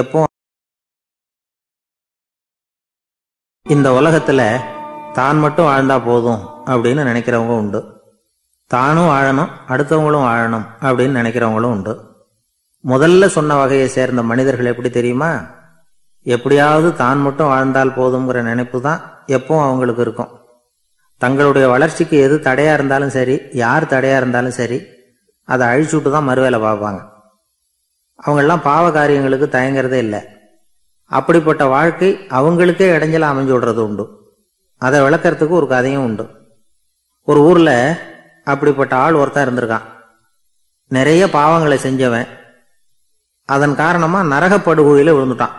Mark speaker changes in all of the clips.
Speaker 1: எப்போ இந்த உலகத்துல தான் மட்டும் வாழ்ந்தா போதும் அப்படின்னு நினைக்கிறவங்க உண்டு தானும் வாழணும் அடுத்தவங்களும் வாழணும் அப்படின்னு நினைக்கிறவங்களும் உண்டு முதல்ல சொன்ன வகையை சேர்ந்த மனிதர்கள் எப்படி தெரியுமா எப்படியாவது தான் மட்டும் வாழ்ந்தால் போதுங்கிற நினைப்பு தான் எப்பவும் அவங்களுக்கு இருக்கும் தங்களுடைய வளர்ச்சிக்கு எது தடையாக இருந்தாலும் சரி யார் தடையாக இருந்தாலும் சரி அதை அழிச்சுட்டு தான் மறுவேலை பார்ப்பாங்க அவங்கெல்லாம் பாவ காரியங்களுக்கு தயங்குறதே இல்லை அப்படிப்பட்ட வாழ்க்கை அவங்களுக்கே இடைஞ்சலாக அமைஞ்சு விடுறது உண்டு அதை விளக்கிறதுக்கு ஒரு கதையும் உண்டு ஒரு ஊரில் அப்படிப்பட்ட ஆள் ஒருத்தர் இருந்திருக்கான் நிறைய பாவங்களை செஞ்சவன் அதன் காரணமாக நரகப்படுகுழியில் விழுந்துட்டான்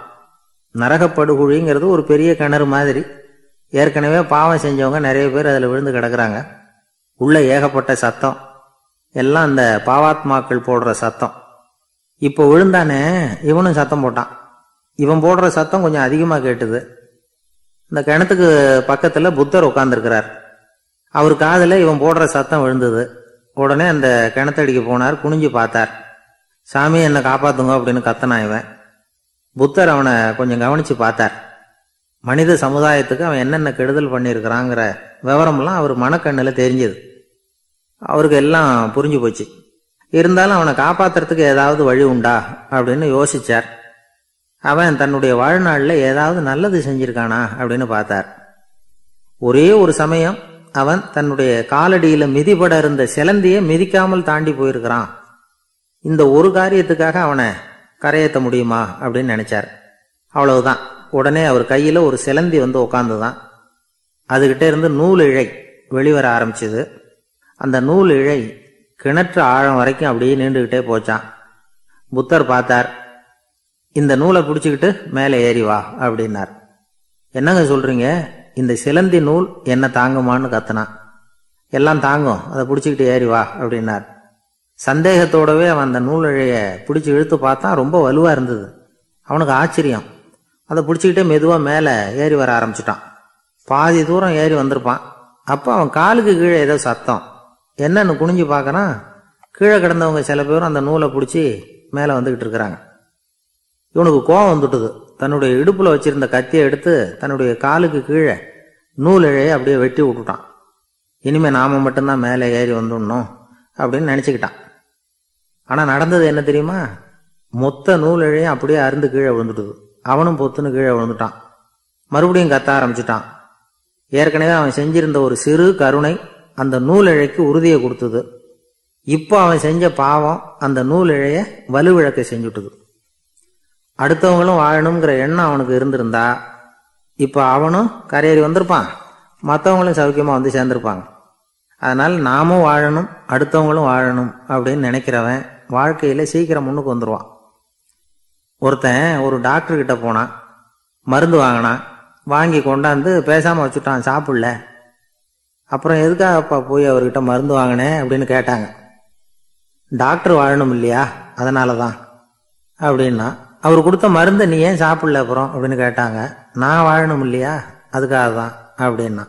Speaker 1: நரகப்படுகுழிங்கிறது ஒரு பெரிய கிணறு மாதிரி ஏற்கனவே பாவம் செஞ்சவங்க நிறைய பேர் அதில் விழுந்து கிடக்குறாங்க உள்ள ஏகப்பட்ட சத்தம் எல்லாம் அந்த பாவாத்மாக்கள் போடுற சத்தம் இப்போ விழுந்தானே இவனும் சத்தம் போட்டான் இவன் போடுற சத்தம் கொஞ்சம் அதிகமாக கேட்டுது இந்த கிணத்துக்கு பக்கத்தில் புத்தர் உட்காந்துருக்கிறார் அவர் காதில் இவன் போடுற சத்தம் விழுந்தது உடனே அந்த கிணத்தடிக்கு போனார் குனிஞ்சு பார்த்தார் சாமி என்னை காப்பாத்துங்க அப்படின்னு கத்தனா இவன் புத்தர் அவனை கொஞ்சம் கவனித்து பார்த்தார் மனித சமுதாயத்துக்கு அவன் என்னென்ன கெடுதல் பண்ணியிருக்கிறாங்கிற விவரம்லாம் அவர் மனக்கண்ணில் தெரிஞ்சது அவருக்கு எல்லாம் புரிஞ்சு போச்சு இருந்தாலும் அவனை காப்பாத்துறதுக்கு ஏதாவது வழி உண்டா அப்படின்னு யோசிச்சார் அவன் தன்னுடைய வாழ்நாளில் ஏதாவது நல்லது செஞ்சிருக்கானா அப்படின்னு பார்த்தார் ஒரே ஒரு சமயம் அவன் தன்னுடைய காலடியில மிதிபட இருந்த சிலந்தியை மிதிக்காமல் தாண்டி போயிருக்கிறான் இந்த ஒரு காரியத்துக்காக அவனை கரையேற்ற முடியுமா அப்படின்னு நினைச்சார் அவ்வளவுதான் உடனே அவர் கையில ஒரு சிலந்தி வந்து உக்காந்துதான் அதுகிட்டே இருந்து நூல் இழை வெளிவர ஆரம்பிச்சது அந்த நூல் இழை கிணற்று ஆழம் வரைக்கும் அப்படியே நீண்டுகிட்டே போச்சான் புத்தர் பார்த்தார் இந்த நூலை பிடிச்சிக்கிட்டு மேலே ஏறி வா அப்படின்னார் என்னங்க சொல்றீங்க இந்த சிலந்தி நூல் என்ன தாங்குமான்னு கத்தனான் எல்லாம் தாங்கும் அதை பிடிச்சிக்கிட்டு ஏறி வா அப்படின்னார் சந்தேகத்தோடவே அவன் அந்த நூலழைய பிடிச்சி இழுத்து பார்த்தான் ரொம்ப வலுவாக இருந்தது அவனுக்கு ஆச்சரியம் அதை பிடிச்சிக்கிட்டே மெதுவாக மேலே ஏறி வர ஆரம்பிச்சிட்டான் பாதி தூரம் ஏறி வந்திருப்பான் அப்போ அவன் காலுக்கு கீழே ஏதோ சத்தம் என்னன்னு குனிஞ்சு பார்க்கணும் கீழே கிடந்தவங்க சில பேரும் அந்த நூலை பிடிச்சி மேலே வந்துக்கிட்டு இருக்கிறாங்க இவனுக்கு கோவம் வந்துட்டுது தன்னுடைய இடுப்பில் வச்சிருந்த கத்தியை எடுத்து தன்னுடைய காலுக்கு கீழே நூல் அப்படியே வெட்டி விட்டுட்டான் இனிமேல் நாம் மட்டும்தான் மேலே ஏறி வந்துடணும் அப்படின்னு நினச்சிக்கிட்டான் ஆனால் நடந்தது என்ன தெரியுமா மொத்த நூல் இழையும் அப்படியே அருந்து கீழே விழுந்துட்டுது அவனும் பொத்துன்னு கீழே விழுந்துட்டான் மறுபடியும் கத்த ஆரம்பிச்சிட்டான் ஏற்கனவே அவன் செஞ்சிருந்த ஒரு சிறு கருணை அந்த நூலிழைக்கு உறுதியை கொடுத்தது இப்போ அவன் செஞ்ச பாவம் அந்த நூலிழைய வலுவிழக்க செஞ்சுட்டுது அடுத்தவங்களும் வாழணுங்கிற எண்ணம் அவனுக்கு இருந்திருந்தா இப்போ அவனும் கரையேறி வந்திருப்பான் மற்றவங்களும் சௌக்கியமாக வந்து சேர்ந்திருப்பாங்க அதனால் நாமும் வாழணும் அடுத்தவங்களும் வாழணும் அப்படின்னு நினைக்கிறவன் வாழ்க்கையில் சீக்கிரம் முன்னுக்கு வந்துடுவான் ஒருத்தன் ஒரு டாக்டர்கிட்ட போனான் மருந்து வாங்கினான் வாங்கி கொண்டாந்து பேசாமல் வச்சுட்டான் சாப்பிடல அப்புறம் எதுக்காகப்பா போய் அவர்கிட்ட மருந்து வாங்கினேன் அப்படின்னு கேட்டாங்க டாக்டர் வாழணும் இல்லையா அதனால தான் அப்படின்னா அவர் கொடுத்த மருந்தை நீ ஏன் சாப்பிடல அப்புறம் அப்படின்னு கேட்டாங்க நான் வாழணும் இல்லையா அதுக்காக தான் அப்படின்னா